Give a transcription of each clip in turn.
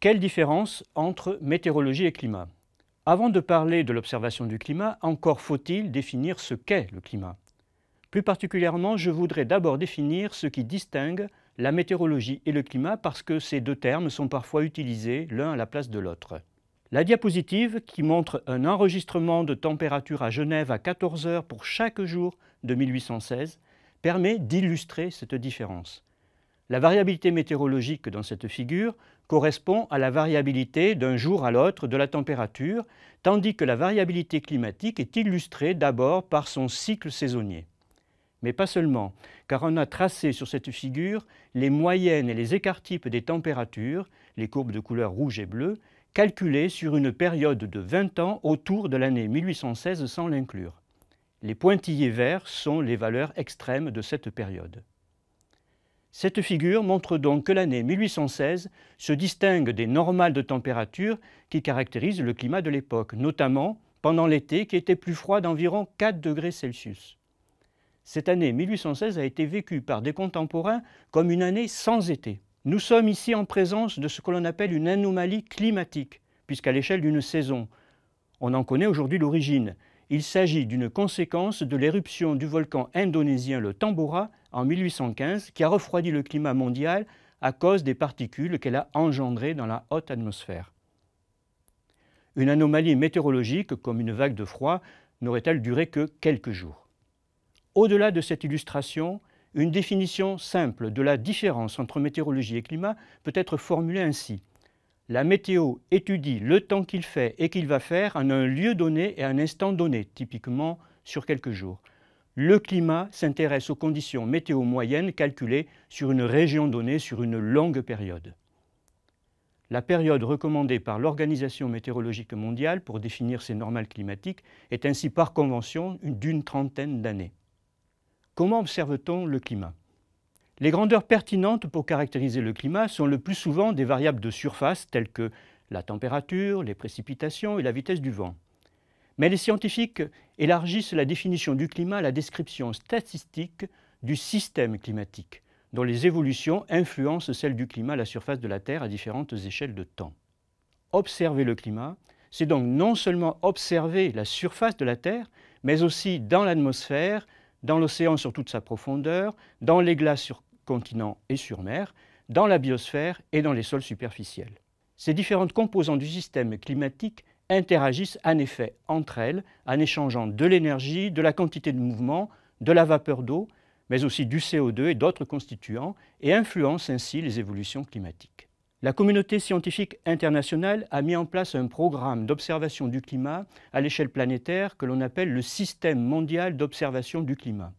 Quelle différence entre météorologie et climat Avant de parler de l'observation du climat, encore faut-il définir ce qu'est le climat. Plus particulièrement, je voudrais d'abord définir ce qui distingue la météorologie et le climat parce que ces deux termes sont parfois utilisés l'un à la place de l'autre. La diapositive qui montre un enregistrement de température à Genève à 14 heures pour chaque jour de 1816 permet d'illustrer cette différence. La variabilité météorologique dans cette figure correspond à la variabilité d'un jour à l'autre de la température, tandis que la variabilité climatique est illustrée d'abord par son cycle saisonnier. Mais pas seulement, car on a tracé sur cette figure les moyennes et les écarts-types des températures, les courbes de couleur rouge et bleue, calculées sur une période de 20 ans autour de l'année 1816 sans l'inclure. Les pointillés verts sont les valeurs extrêmes de cette période. Cette figure montre donc que l'année 1816 se distingue des normales de température qui caractérisent le climat de l'époque, notamment pendant l'été qui était plus froid d'environ 4 degrés Celsius. Cette année 1816 a été vécue par des contemporains comme une année sans été. Nous sommes ici en présence de ce que l'on appelle une anomalie climatique, puisqu'à l'échelle d'une saison, on en connaît aujourd'hui l'origine, il s'agit d'une conséquence de l'éruption du volcan indonésien le Tambora en 1815 qui a refroidi le climat mondial à cause des particules qu'elle a engendrées dans la haute atmosphère. Une anomalie météorologique comme une vague de froid n'aurait-elle duré que quelques jours Au-delà de cette illustration, une définition simple de la différence entre météorologie et climat peut être formulée ainsi la météo étudie le temps qu'il fait et qu'il va faire en un lieu donné et un instant donné, typiquement sur quelques jours. Le climat s'intéresse aux conditions météo moyennes calculées sur une région donnée sur une longue période. La période recommandée par l'Organisation météorologique mondiale pour définir ses normales climatiques est ainsi par convention d'une trentaine d'années. Comment observe-t-on le climat les grandeurs pertinentes pour caractériser le climat sont le plus souvent des variables de surface telles que la température, les précipitations et la vitesse du vent. Mais les scientifiques élargissent la définition du climat à la description statistique du système climatique, dont les évolutions influencent celles du climat à la surface de la Terre à différentes échelles de temps. Observer le climat, c'est donc non seulement observer la surface de la Terre, mais aussi dans l'atmosphère, dans l'océan sur toute sa profondeur, dans les glaces sur continent et sur mer, dans la biosphère et dans les sols superficiels. Ces différentes composantes du système climatique interagissent en effet entre elles en échangeant de l'énergie, de la quantité de mouvement, de la vapeur d'eau, mais aussi du CO2 et d'autres constituants, et influencent ainsi les évolutions climatiques. La communauté scientifique internationale a mis en place un programme d'observation du climat à l'échelle planétaire que l'on appelle le système mondial d'observation du climat.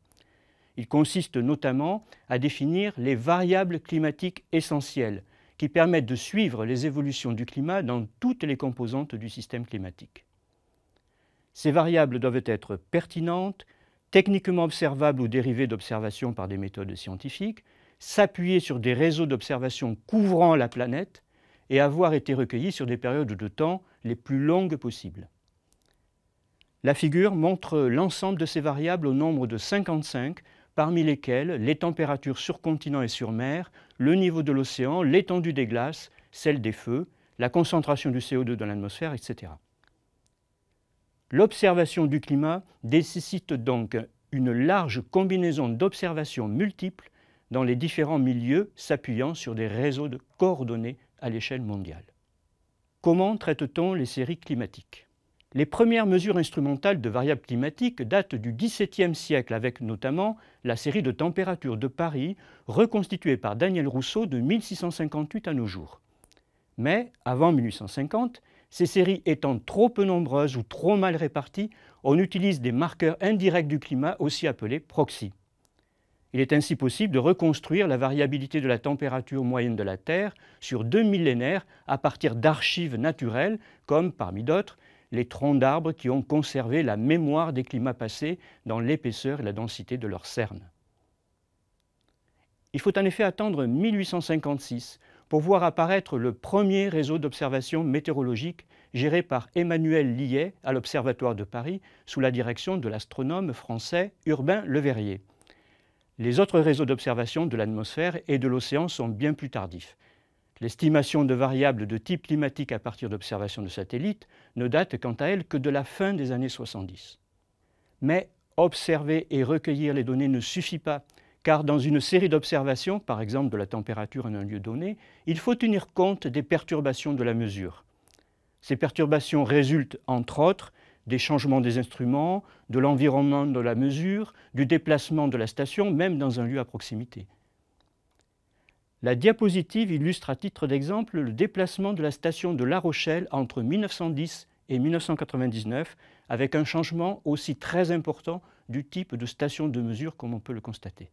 Il consiste notamment à définir les variables climatiques essentielles qui permettent de suivre les évolutions du climat dans toutes les composantes du système climatique. Ces variables doivent être pertinentes, techniquement observables ou dérivées d'observations par des méthodes scientifiques, s'appuyer sur des réseaux d'observations couvrant la planète et avoir été recueillies sur des périodes de temps les plus longues possibles. La figure montre l'ensemble de ces variables au nombre de 55 parmi lesquelles les températures sur continent et sur mer, le niveau de l'océan, l'étendue des glaces, celle des feux, la concentration du CO2 dans l'atmosphère, etc. L'observation du climat nécessite donc une large combinaison d'observations multiples dans les différents milieux s'appuyant sur des réseaux de coordonnées à l'échelle mondiale. Comment traite-t-on les séries climatiques les premières mesures instrumentales de variables climatiques datent du XVIIe siècle, avec notamment la série de températures de Paris, reconstituée par Daniel Rousseau de 1658 à nos jours. Mais, avant 1850, ces séries étant trop peu nombreuses ou trop mal réparties, on utilise des marqueurs indirects du climat, aussi appelés proxy. Il est ainsi possible de reconstruire la variabilité de la température moyenne de la Terre sur deux millénaires à partir d'archives naturelles, comme, parmi d'autres, les troncs d'arbres qui ont conservé la mémoire des climats passés dans l'épaisseur et la densité de leurs cernes. Il faut en effet attendre 1856 pour voir apparaître le premier réseau d'observation météorologique géré par Emmanuel Liet à l'Observatoire de Paris sous la direction de l'astronome français Urbain Le Verrier. Les autres réseaux d'observation de l'atmosphère et de l'océan sont bien plus tardifs. L'estimation de variables de type climatique à partir d'observations de satellites ne date quant à elle que de la fin des années 70. Mais observer et recueillir les données ne suffit pas, car dans une série d'observations, par exemple de la température en un lieu donné, il faut tenir compte des perturbations de la mesure. Ces perturbations résultent, entre autres, des changements des instruments, de l'environnement de la mesure, du déplacement de la station, même dans un lieu à proximité. La diapositive illustre à titre d'exemple le déplacement de la station de La Rochelle entre 1910 et 1999, avec un changement aussi très important du type de station de mesure comme on peut le constater.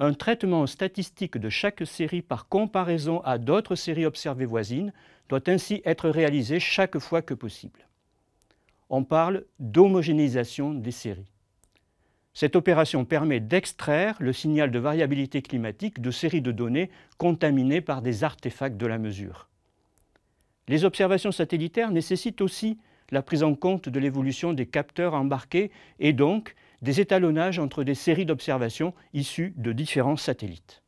Un traitement statistique de chaque série par comparaison à d'autres séries observées voisines doit ainsi être réalisé chaque fois que possible. On parle d'homogénéisation des séries. Cette opération permet d'extraire le signal de variabilité climatique de séries de données contaminées par des artefacts de la mesure. Les observations satellitaires nécessitent aussi la prise en compte de l'évolution des capteurs embarqués et donc des étalonnages entre des séries d'observations issues de différents satellites.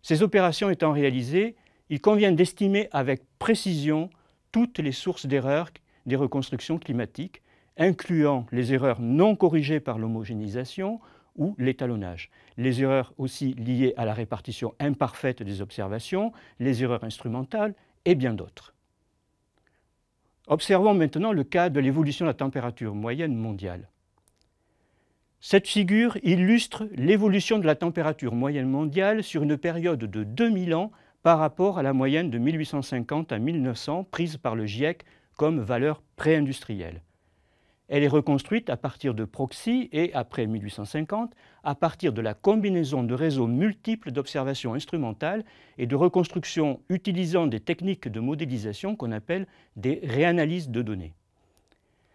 Ces opérations étant réalisées, il convient d'estimer avec précision toutes les sources d'erreurs des reconstructions climatiques incluant les erreurs non corrigées par l'homogénéisation ou l'étalonnage. Les erreurs aussi liées à la répartition imparfaite des observations, les erreurs instrumentales et bien d'autres. Observons maintenant le cas de l'évolution de la température moyenne mondiale. Cette figure illustre l'évolution de la température moyenne mondiale sur une période de 2000 ans par rapport à la moyenne de 1850 à 1900 prise par le GIEC comme valeur préindustrielle. Elle est reconstruite à partir de proxy et, après 1850, à partir de la combinaison de réseaux multiples d'observations instrumentales et de reconstructions utilisant des techniques de modélisation qu'on appelle des réanalyses de données.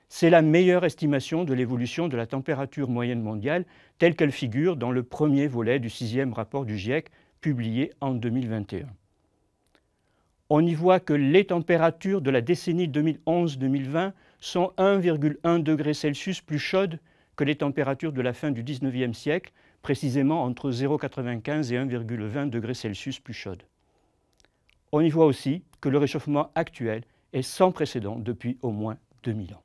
C'est la meilleure estimation de l'évolution de la température moyenne mondiale telle qu'elle figure dans le premier volet du sixième rapport du GIEC publié en 2021. On y voit que les températures de la décennie 2011-2020 sont 1,1 degré Celsius plus chaudes que les températures de la fin du 19e siècle, précisément entre 0,95 et 1,20 degrés Celsius plus chaudes. On y voit aussi que le réchauffement actuel est sans précédent depuis au moins 2000 ans.